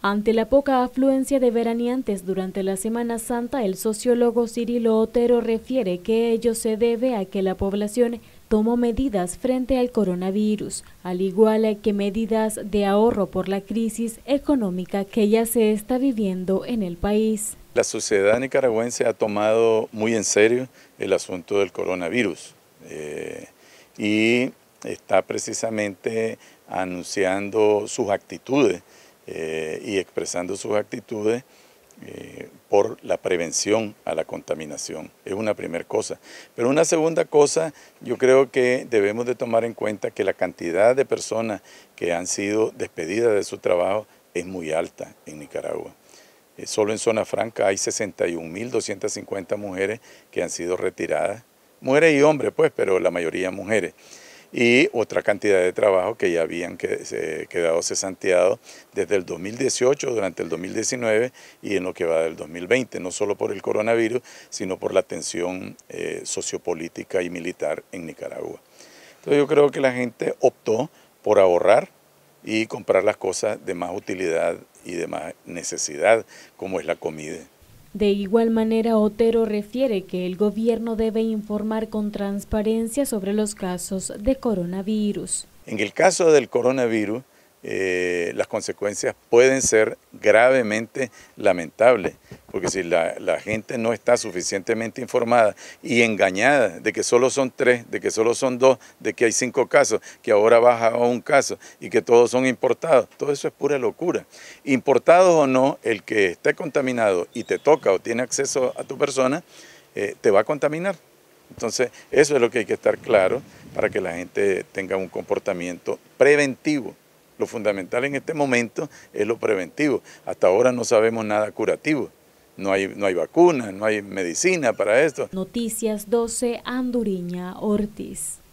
Ante la poca afluencia de veraneantes durante la Semana Santa, el sociólogo Cirilo Otero refiere que ello se debe a que la población tomó medidas frente al coronavirus, al igual que medidas de ahorro por la crisis económica que ya se está viviendo en el país. La sociedad nicaragüense ha tomado muy en serio el asunto del coronavirus eh, y está precisamente anunciando sus actitudes eh, y expresando sus actitudes eh, por la prevención a la contaminación. Es una primera cosa. Pero una segunda cosa, yo creo que debemos de tomar en cuenta que la cantidad de personas que han sido despedidas de su trabajo es muy alta en Nicaragua. Eh, solo en Zona Franca hay 61.250 mujeres que han sido retiradas, mujeres y hombres pues, pero la mayoría mujeres y otra cantidad de trabajo que ya habían quedado cesanteados desde el 2018, durante el 2019 y en lo que va del 2020, no solo por el coronavirus, sino por la tensión eh, sociopolítica y militar en Nicaragua. Entonces yo creo que la gente optó por ahorrar y comprar las cosas de más utilidad y de más necesidad, como es la comida. De igual manera, Otero refiere que el gobierno debe informar con transparencia sobre los casos de coronavirus. En el caso del coronavirus, eh, las consecuencias pueden ser gravemente lamentables, porque si la, gente no está suficientemente informada y engañada de que solo son tres, de que solo son dos, de que hay cinco casos, que ahora baja a un caso y que todos son importados, todo eso es pura locura. Importados o no, el que esté contaminado y te toca o tiene acceso a tu persona, eh, te va a contaminar. Entonces, eso es lo que hay que estar claro para que la gente tenga un comportamiento preventivo lo fundamental en este momento es lo preventivo. Hasta ahora no sabemos nada curativo. No hay, no hay vacuna, no hay medicina para esto. Noticias 12, Anduriña Ortiz.